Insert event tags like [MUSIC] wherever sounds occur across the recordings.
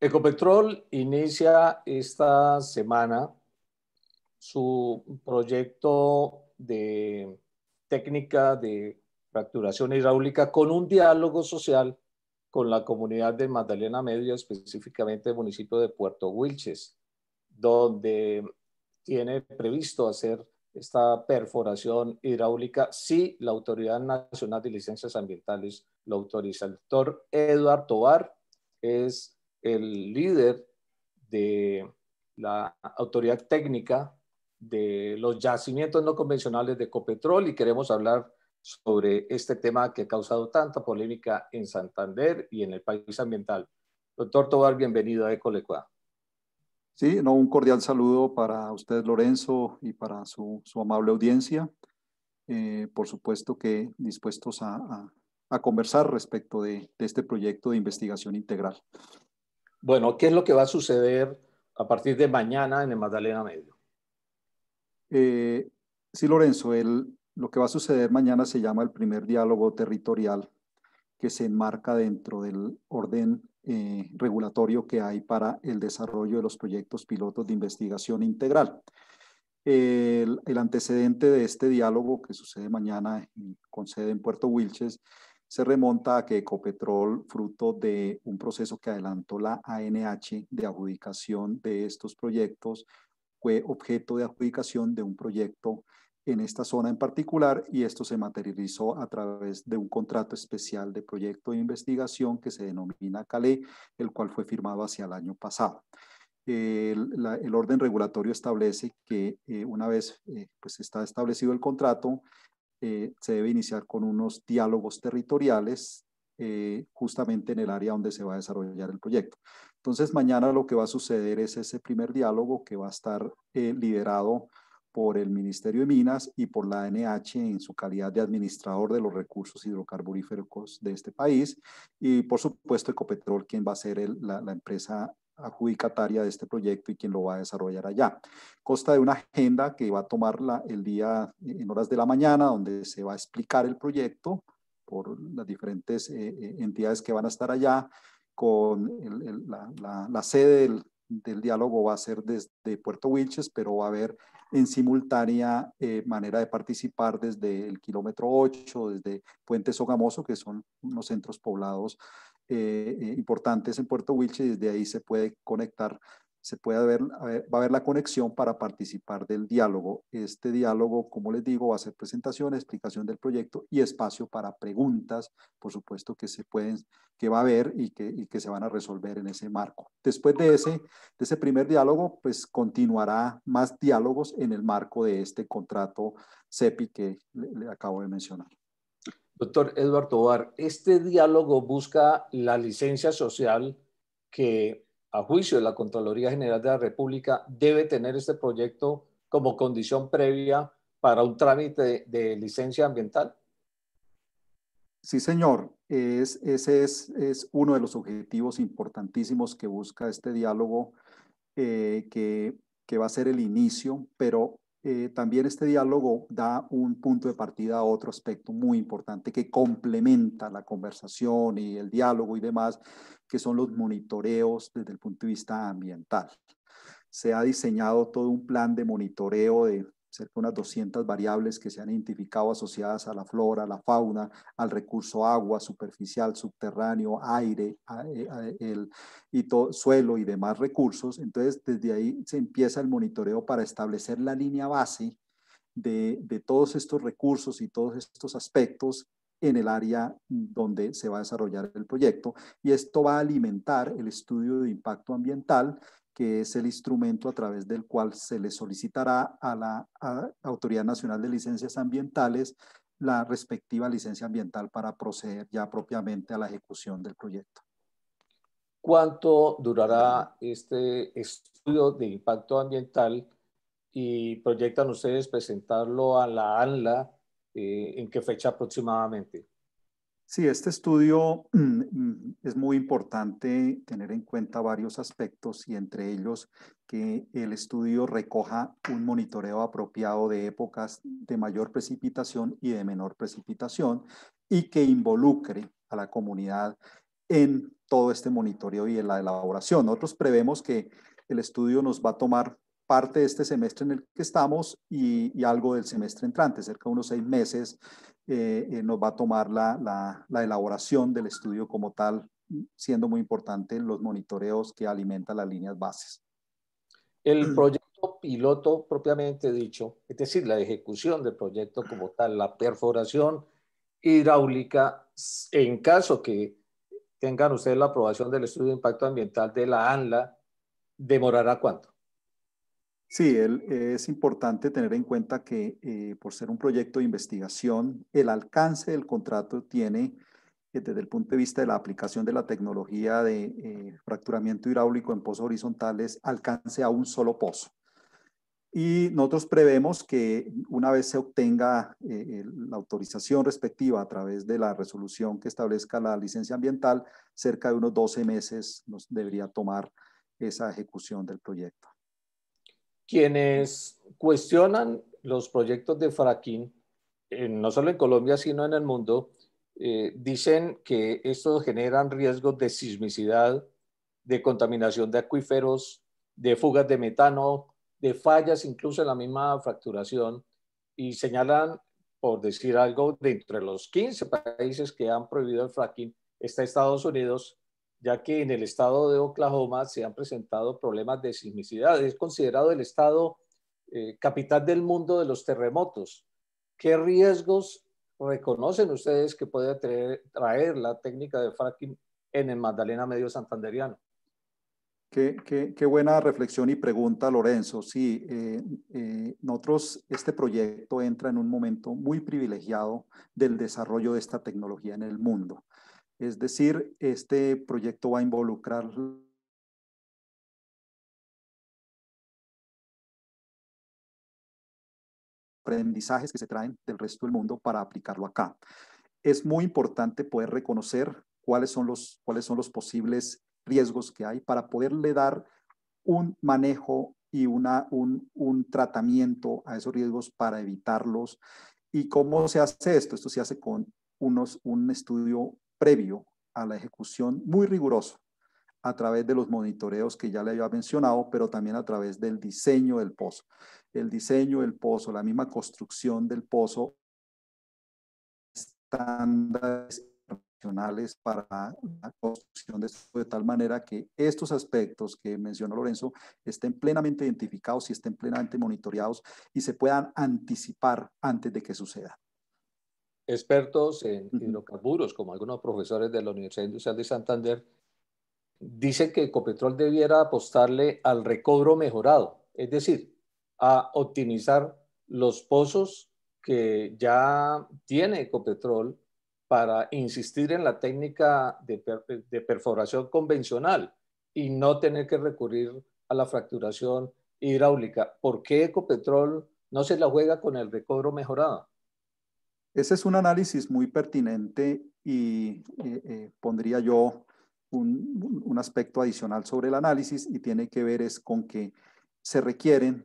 Ecopetrol inicia esta semana su proyecto de técnica de fracturación hidráulica con un diálogo social con la comunidad de Magdalena Medio, específicamente el municipio de Puerto Wilches, donde tiene previsto hacer esta perforación hidráulica si la Autoridad Nacional de Licencias Ambientales lo autoriza. El doctor Eduardo Tobar es el líder de la autoridad técnica de los yacimientos no convencionales de Copetrol y queremos hablar sobre este tema que ha causado tanta polémica en Santander y en el país ambiental. Doctor Tobar, bienvenido a Ecolecua. Sí, un cordial saludo para usted, Lorenzo, y para su, amable audiencia. Eh, por supuesto que dispuestos a, conversar respecto de este proyecto de investigación integral. Bueno, ¿qué es lo que va a suceder a partir de mañana en el Magdalena Medio? Eh, sí, Lorenzo, lo que va a suceder mañana se llama el primer diálogo territorial que se enmarca dentro del orden eh, regulatorio que hay para el desarrollo de los proyectos pilotos de investigación integral. El, antecedente de este diálogo que sucede mañana con sede en Puerto Wilches se remonta a que Ecopetrol, fruto de un proceso que adelantó la ANH de adjudicación de estos proyectos, fue objeto de adjudicación de un proyecto en esta zona en particular y esto se materializó a través de un contrato especial de proyecto de investigación que se denomina CALE, el cual fue firmado hacia el año pasado. El, orden regulatorio establece que eh, una vez eh, pues está establecido el contrato, eh, se debe iniciar con unos diálogos territoriales eh, justamente en el área donde se va a desarrollar el proyecto. Entonces, mañana lo que va a suceder es ese primer diálogo que va a estar eh, liderado por el Ministerio de Minas y por la NH en su calidad de administrador de los recursos hidrocarburíferos de este país y por supuesto Ecopetrol, quien va a ser la, la, empresa adjudicataria de este proyecto y quien lo va a desarrollar allá. Costa de una agenda que va a tomar el día en horas de la mañana, donde se va a explicar el proyecto por las diferentes eh, eh, entidades que van a estar allá, con la, sede del, diálogo va a ser desde Puerto Wilches, pero va a haber en simultánea eh, manera de participar desde el kilómetro 8, desde Puente Sogamoso, que son unos centros poblados eh, eh, importantes en Puerto Wilches y desde ahí se puede conectar, se puede haber, va a haber la conexión para participar del diálogo. Este diálogo, como les digo, va a ser presentación, explicación del proyecto y espacio para preguntas, por supuesto, que se pueden, que va a haber y que, que se van a resolver en ese marco. Después de ese, de ese primer diálogo, pues continuará más diálogos en el marco de este contrato CEPI que le acabo de mencionar. Doctor Eduardo Tobar, este diálogo busca la licencia social que, a juicio de la Contraloría General de la República, debe tener este proyecto como condición previa para un trámite de, licencia ambiental. Sí, señor. Es, ese es, uno de los objetivos importantísimos que busca este diálogo, eh, que va a ser el inicio, pero eh, también este diálogo da un punto de partida a otro aspecto muy importante que complementa la conversación y el diálogo y demás, que son los monitoreos desde el punto de vista ambiental. Se ha diseñado todo un plan de monitoreo de cerca de unas 200 variables que se han identificado asociadas a la flora, la fauna, al recurso agua, superficial, subterráneo, aire, eh, el, suelo y demás recursos. Entonces, desde ahí se empieza el monitoreo para establecer la línea base de todos estos recursos y todos estos aspectos en el área donde se va a desarrollar el proyecto y esto va a alimentar el estudio de impacto ambiental que es el instrumento a través del cual se le solicitará a la Autoridad Nacional de Licencias Ambientales la respectiva licencia ambiental para proceder ya propiamente a la ejecución del proyecto. ¿Cuánto durará este estudio de impacto ambiental y proyectan ustedes presentarlo a la ANLA eh, en qué fecha aproximadamente? Sí, este estudio [CLEARS THROAT] mm, es muy importante tener en cuenta varios aspectos y entre ellos que el estudio recoja un monitoreo apropiado de épocas de mayor precipitación y de menor precipitación y que involucre a la comunidad en todo este monitoreo y en la elaboración. Nosotros prevemos que el estudio nos va a tomar parte de este semestre en el que estamos y, algo del semestre entrante, cerca de unos seis meses eh, eh, nos va a tomar la, la, elaboración del estudio como tal, siendo muy importante los monitoreos que alimentan las líneas bases. El mm. proyecto piloto propiamente dicho, es decir, la ejecución del proyecto como tal, la perforación hidráulica, en caso que tengan ustedes la aprobación del estudio de impacto ambiental de la ANLA, ¿demorará cuánto? Sí, es importante tener en cuenta que eh, por ser un proyecto de investigación, el alcance del contrato tiene eh, desde el punto de vista de la aplicación de la tecnología de eh, fracturamiento hidráulico en pozos horizontales, alcance a un solo pozo. Y nosotros prevemos que una vez se obtenga la autorización respectiva a través de la resolución que establezca la licencia ambiental, cerca de unos 12 meses nos debería tomar esa ejecución del proyecto quienes cuestionan los proyectos de fracking, eh, no solo en Colombia, sino en el mundo, eh, dicen que esto generan riesgos de sismicidad, de contaminación de acuíferos, de fugas de metano, de fallas incluso en la misma fracturación y señalan, por decir algo, de entre los 15 países que han prohibido el fracking está Estados Unidos ya que en el estado de Oklahoma se han presentado problemas de sismicidad. Es considerado el estado eh, capital del mundo de los terremotos. ¿Qué riesgos reconocen ustedes que puede traer, la técnica de fracking en el Magdalena Medio Santanderiano? Qué, buena reflexión y pregunta, Lorenzo. Sí, eh, eh, nosotros, este proyecto entra en un momento muy privilegiado del desarrollo de esta tecnología en el mundo. Es decir, este proyecto va a involucrar aprendizajes que se traen del resto del mundo para aplicarlo acá. Es muy importante poder reconocer cuáles son los, cuáles son los posibles riesgos que hay para poderle dar un manejo y una, un, tratamiento a esos riesgos para evitarlos. ¿Y cómo se hace esto? Esto se hace con unos, un estudio previo a la ejecución muy riguroso a través de los monitoreos que ya le había mencionado, pero también a través del diseño del pozo. El diseño del pozo, la misma construcción del pozo, estándares internacionales para la construcción de esto, de tal manera que estos aspectos que mencionó Lorenzo estén plenamente identificados y estén plenamente monitoreados y se puedan anticipar antes de que suceda expertos en hidrocarburos, como algunos profesores de la Universidad Industrial de Santander, dicen que Ecopetrol debiera apostarle al recobro mejorado, es decir, a optimizar los pozos que ya tiene Ecopetrol para insistir en la técnica de, perforación convencional y no tener que recurrir a la fracturación hidráulica. ¿Por qué Ecopetrol no se la juega con el recobro mejorado? Ese es un análisis muy pertinente y eh, eh, pondría yo un, aspecto adicional sobre el análisis y tiene que ver es con que se requieren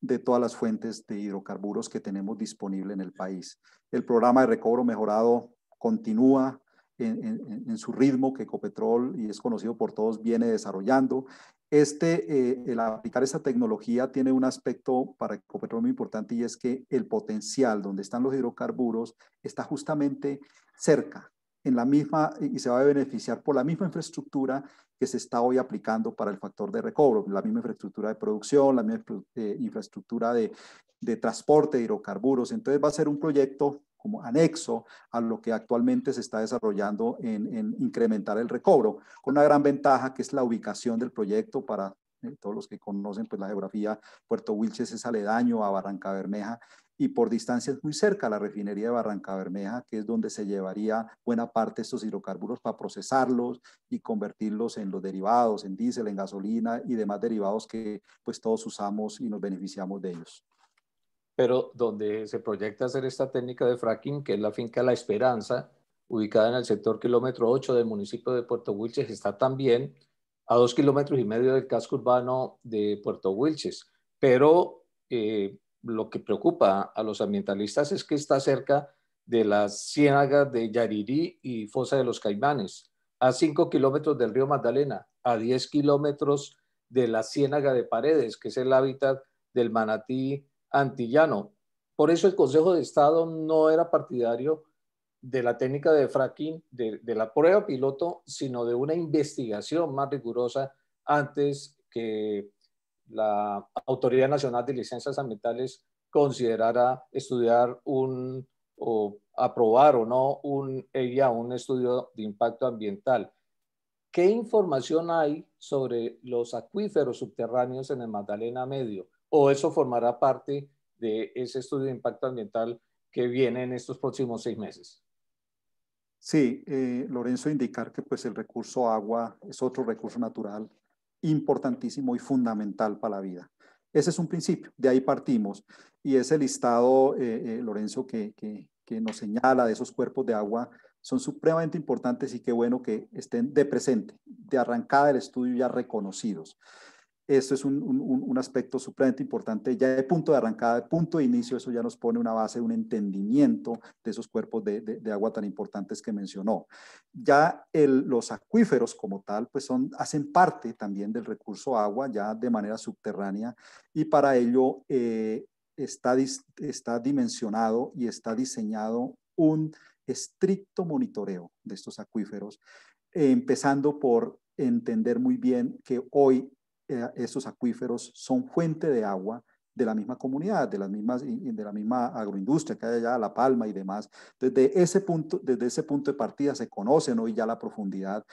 de todas las fuentes de hidrocarburos que tenemos disponible en el país. El programa de recobro mejorado continúa en, en su ritmo que Ecopetrol, y es conocido por todos, viene desarrollando. Este, eh, el aplicar esa tecnología tiene un aspecto para Ecopetrol muy importante y es que el potencial donde están los hidrocarburos está justamente cerca, en la misma, y se va a beneficiar por la misma infraestructura que se está hoy aplicando para el factor de recobro, la misma infraestructura de producción, la misma eh, infraestructura de, de transporte de hidrocarburos. Entonces va a ser un proyecto como anexo a lo que actualmente se está desarrollando en, incrementar el recobro, con una gran ventaja que es la ubicación del proyecto para eh, todos los que conocen pues, la geografía, Puerto Wilches es aledaño a Barranca Bermeja y por distancia es muy cerca la refinería de Barranca Bermeja, que es donde se llevaría buena parte de estos hidrocarburos para procesarlos y convertirlos en los derivados, en diésel, en gasolina y demás derivados que pues todos usamos y nos beneficiamos de ellos pero donde se proyecta hacer esta técnica de fracking, que es la finca La Esperanza, ubicada en el sector kilómetro 8 del municipio de Puerto Wilches, está también a dos kilómetros y medio del casco urbano de Puerto Wilches. Pero eh, lo que preocupa a los ambientalistas es que está cerca de las ciénagas de Yarirí y Fosa de los Caimanes, a cinco kilómetros del río Magdalena, a diez kilómetros de la ciénaga de Paredes, que es el hábitat del manatí antillano. Por eso el Consejo de Estado no era partidario de la técnica de fracking, de, la prueba piloto, sino de una investigación más rigurosa antes que la Autoridad Nacional de Licencias Ambientales considerara estudiar un o aprobar o no un ella un estudio de impacto ambiental. ¿Qué información hay sobre los acuíferos subterráneos en el Magdalena Medio? o eso formará parte de ese estudio de impacto ambiental que viene en estos próximos seis meses? Sí, eh, Lorenzo, indicar que pues el recurso agua es otro recurso natural importantísimo y fundamental para la vida. Ese es un principio, de ahí partimos. Y ese listado, eh, eh, Lorenzo, que, que, nos señala de esos cuerpos de agua, son supremamente importantes y qué bueno que estén de presente, de arrancada del estudio ya reconocidos esto es un, aspecto suplente, importante, ya de punto de arrancada, de punto de inicio, eso ya nos pone una base, un entendimiento de esos cuerpos de, agua tan importantes que mencionó. Ya los acuíferos como tal, pues son, hacen parte también del recurso agua, ya de manera subterránea, y para ello eh, está, está dimensionado y está diseñado un estricto monitoreo de estos acuíferos, empezando por entender muy bien que hoy eh, esos acuíferos son fuente de agua de la misma comunidad, de, las mismas, de la misma agroindustria que hay allá, La Palma y demás. Desde ese punto, desde ese punto de partida se conocen hoy ya la profundidad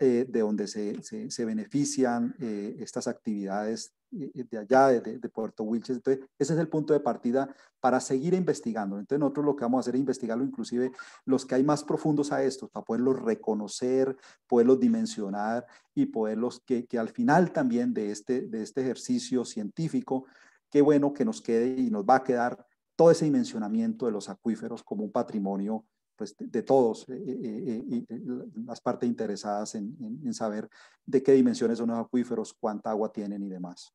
eh, de donde se, se, benefician eh, estas actividades eh, eh, de allá, de, Puerto Wilches. Entonces, ese es el punto de partida para seguir investigando. Entonces, nosotros lo que vamos a hacer es investigarlo, inclusive los que hay más profundos a estos, para poderlos reconocer, poderlos dimensionar y poderlos que, que al final también de este, de este ejercicio científico, qué bueno que nos quede y nos va a quedar todo ese dimensionamiento de los acuíferos como un patrimonio pues, de, todos eh, y las partes interesadas en, en, saber de qué dimensiones son los acuíferos, cuánta agua tienen y demás.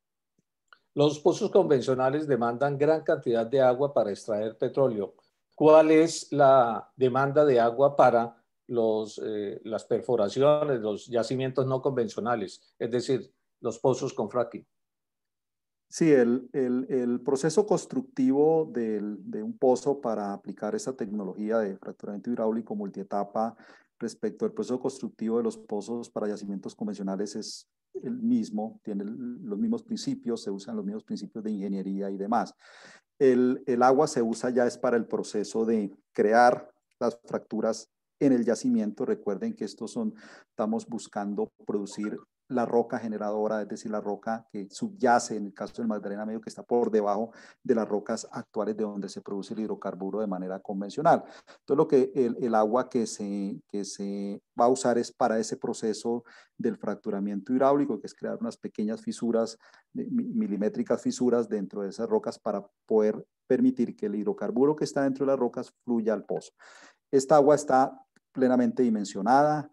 Los pozos convencionales demandan gran cantidad de agua para extraer petróleo. ¿Cuál es la demanda de agua para los, eh, las perforaciones, los yacimientos no convencionales, es decir, los pozos con fracking? Sí, el, proceso constructivo de un pozo para aplicar esa tecnología de fracturamiento hidráulico multietapa respecto al proceso constructivo de los pozos para yacimientos convencionales es el mismo, tiene los mismos principios, se usan los mismos principios de ingeniería y demás. El, agua se usa ya es para el proceso de crear las fracturas en el yacimiento. Recuerden que estos son, estamos buscando producir la roca generadora, es decir, la roca que subyace en el caso del Magdalena Medio, que está por debajo de las rocas actuales de donde se produce el hidrocarburo de manera convencional. Entonces, lo que el, agua que se, que se va a usar es para ese proceso del fracturamiento hidráulico, que es crear unas pequeñas fisuras, milimétricas fisuras dentro de esas rocas para poder permitir que el hidrocarburo que está dentro de las rocas fluya al pozo. Esta agua está plenamente dimensionada,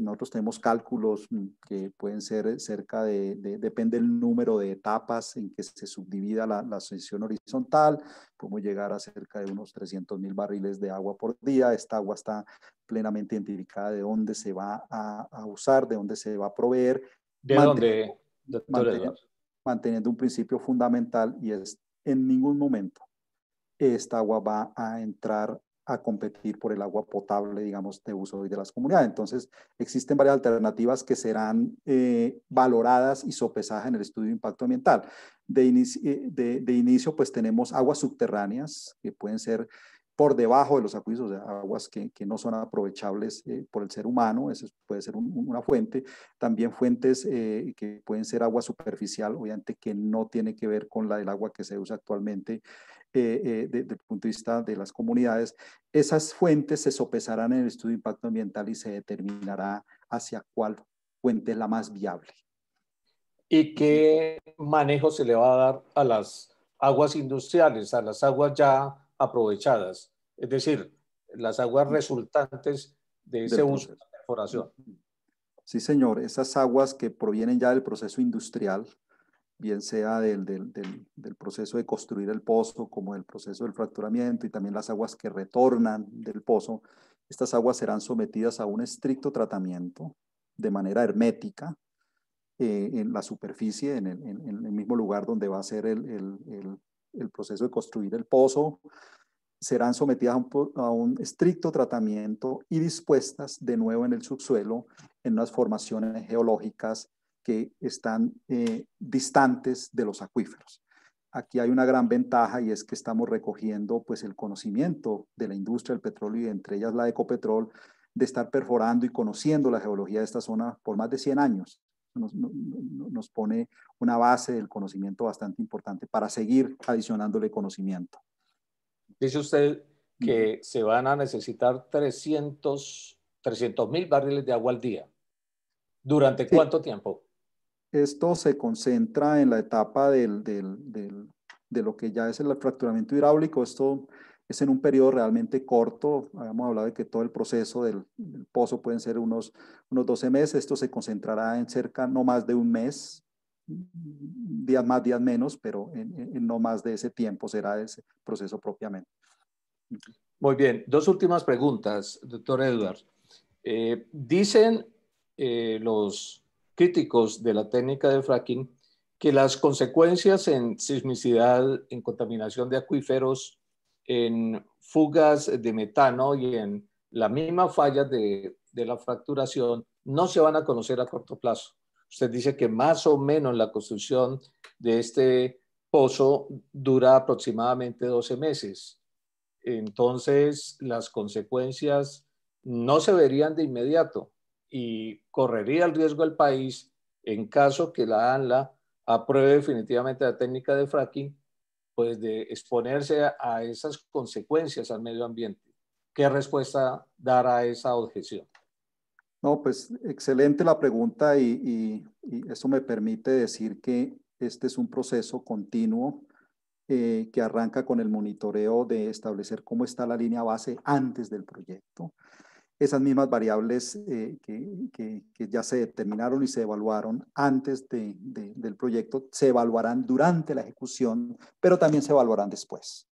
nosotros tenemos cálculos mm, que pueden ser cerca de, depende el número de etapas en que se subdivida la, la horizontal, podemos llegar a cerca de unos 300 mil barriles de agua por día. Esta agua está plenamente identificada de dónde se va a, usar, de dónde se va a proveer. ¿De dónde, manteniendo un principio fundamental y es en ningún momento esta agua va a entrar a competir por el agua potable, digamos, de uso hoy de las comunidades. Entonces, existen varias alternativas que serán eh, valoradas y sopesadas en el estudio de impacto ambiental. Eh, de, inicio, pues tenemos aguas subterráneas que pueden ser por debajo de los acuíferos, de aguas que, no son aprovechables eh, por el ser humano, eso puede ser una fuente. También fuentes que pueden ser agua superficial, obviamente que no tiene que ver con la del agua que se usa actualmente desde eh, eh, el punto de vista de las comunidades, esas fuentes se sopesarán en el estudio de impacto ambiental y se determinará hacia cuál fuente es la más viable. ¿Y qué manejo se le va a dar a las aguas industriales, a las aguas ya aprovechadas? Es decir, las aguas mm. resultantes de ese uso de perforación. Mm, mm. Sí, señor, esas aguas que provienen ya del proceso industrial, bien sea del, proceso de construir el pozo como el proceso del fracturamiento y también las aguas que retornan del pozo, estas aguas serán sometidas a un estricto tratamiento de manera hermética eh, en la superficie, en el, mismo lugar donde va a ser el, proceso de construir el pozo, serán sometidas a un, a un, estricto tratamiento y dispuestas de nuevo en el subsuelo en unas formaciones geológicas que están eh, distantes de los acuíferos. Aquí hay una gran ventaja y es que estamos recogiendo pues el conocimiento de la industria del petróleo y entre ellas la de Ecopetrol de estar perforando y conociendo la geología de esta zona por más de 100 años. Nos, pone una base del conocimiento bastante importante para seguir adicionándole conocimiento. Dice usted que se van a necesitar 300 mil barriles de agua al día. ¿Durante cuánto tiempo? Esto se concentra en la etapa del, del, de lo que ya es el fracturamiento hidráulico. Esto es en un periodo realmente corto. Habíamos hablado de que todo el proceso del, pozo pueden ser unos, unos 12 meses. Esto se concentrará en cerca no más de un mes, días más, días menos, pero en, no más de ese tiempo será ese proceso propiamente. Muy bien. Dos últimas preguntas, doctor Edward. Eh, dicen eh, los críticos de la técnica de fracking que las consecuencias en sismicidad, en contaminación de acuíferos, en fugas de metano y en la misma falla de, la fracturación no se van a conocer a corto plazo. Usted dice que más o menos la construcción de este pozo dura aproximadamente 12 meses. Entonces, las consecuencias no se verían de inmediato y correría el riesgo el país en caso que la ANLA apruebe definitivamente la técnica de fracking, pues de exponerse a esas consecuencias al medio ambiente. ¿Qué respuesta dará a esa objeción? No, pues excelente la pregunta y, eso me permite decir que este es un proceso continuo eh, que arranca con el monitoreo de establecer cómo está la línea base antes del proyecto esas mismas variables eh, que, que, ya se determinaron y se evaluaron antes de, del proyecto, se evaluarán durante la ejecución, pero también se evaluarán después.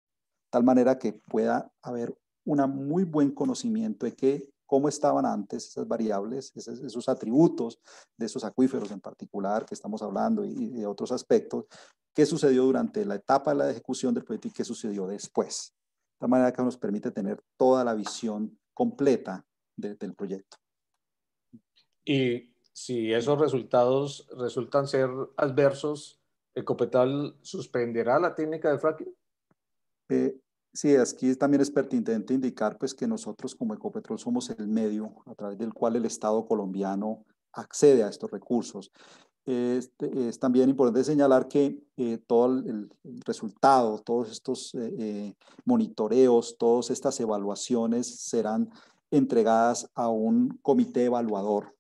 Tal manera que pueda haber un muy buen conocimiento de que, cómo estaban antes esas variables, esos, atributos de esos acuíferos en particular que estamos hablando y, y de otros aspectos, qué sucedió durante la etapa de la ejecución del proyecto y qué sucedió después. De tal manera que nos permite tener toda la visión completa del proyecto. Y si esos resultados resultan ser adversos, ¿Ecopetrol suspenderá la técnica de fracking? Eh, sí, aquí también es pertinente indicar pues, que nosotros como Ecopetrol somos el medio a través del cual el Estado colombiano accede a estos recursos. Este, es, también importante señalar que eh, todo el, resultado, todos estos eh, monitoreos, todas estas evaluaciones serán entregadas a un comité evaluador.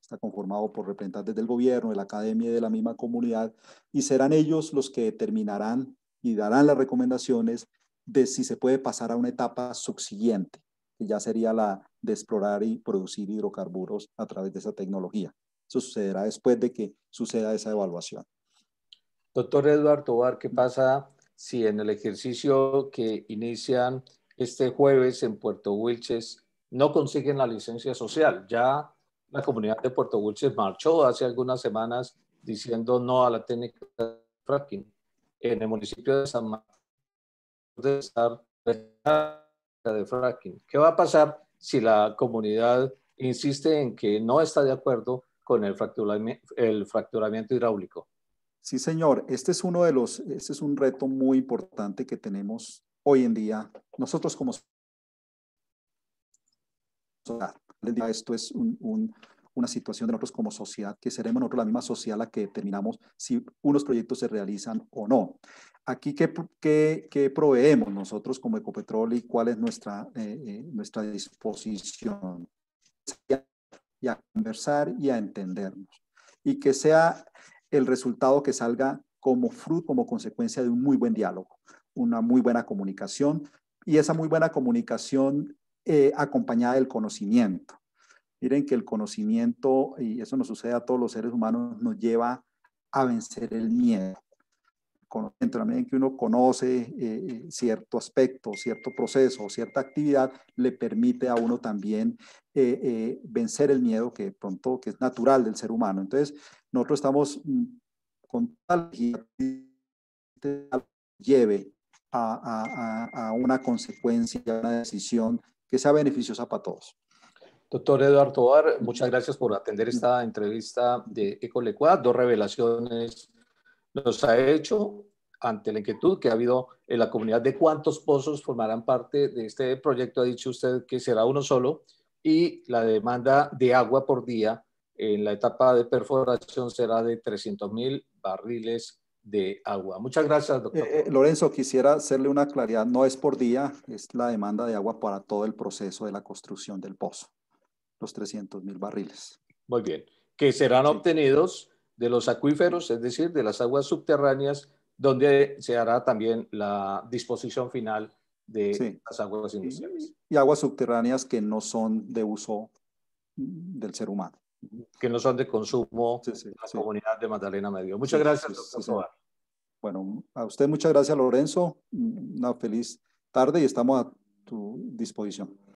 Está conformado por representantes del gobierno, de la academia y de la misma comunidad, y serán ellos los que determinarán y darán las recomendaciones de si se puede pasar a una etapa subsiguiente, que ya sería la de explorar y producir hidrocarburos a través de esa tecnología. Eso sucederá después de que suceda esa evaluación. Doctor Eduardo ¿qué pasa si en el ejercicio que inician este jueves en Puerto Wilches no consiguen la licencia social. Ya la comunidad de Puerto Wilches marchó hace algunas semanas diciendo no a la técnica de fracking. En el municipio de San Marcos de estar de fracking. ¿Qué va a pasar si la comunidad insiste en que no está de acuerdo con el fracturamiento, el fracturamiento hidráulico? Sí, señor. Este es uno de los, este es un reto muy importante que tenemos hoy en día. Nosotros como sociedad. Esto es una situación de nosotros como sociedad, que seremos nosotros la misma sociedad la que determinamos si unos proyectos se realizan o no. Aquí, ¿qué, proveemos nosotros como Ecopetrol y cuál es eh, eh, nuestra disposición? Y a conversar y a entendernos. Y que sea el resultado que salga como fruto, como consecuencia de un muy buen diálogo, una muy buena comunicación. Y esa muy buena comunicación eh, acompañada del conocimiento. Miren que el conocimiento, y eso nos sucede a todos los seres humanos, nos lleva a vencer el miedo. En la medida en que uno conoce eh, eh, cierto aspecto, cierto proceso, cierta actividad, le permite a uno también vencer el miedo que pronto que es natural del ser humano. Entonces, nosotros estamos mm, con tal lleve a, a, una consecuencia, a una decisión que sea beneficiosa para todos. Doctor Eduardo Tobar, muchas gracias por atender mm. esta entrevista de Ecolecuad. Dos revelaciones nos ha hecho ante la inquietud que ha habido en la comunidad de cuántos pozos formarán parte de este proyecto. Ha dicho usted que será uno solo y la demanda de agua por día en la etapa de perforación será de 300 mil barriles de agua. Muchas gracias, doctor. Eh, eh, Lorenzo, quisiera hacerle una claridad, no es por día, es la demanda de agua para todo el proceso de la construcción del pozo, los 300 mil barriles. Muy bien, que serán obtenidos de los acuíferos, es decir, de las aguas subterráneas, donde se hará también la disposición final de las aguas industriales. y aguas subterráneas que no son de uso del ser humano que no son de consumo en la comunidad de Magdalena Medio. Muchas gracias, doctor Bueno, a usted muchas gracias, Lorenzo. Una feliz tarde y estamos a tu disposición.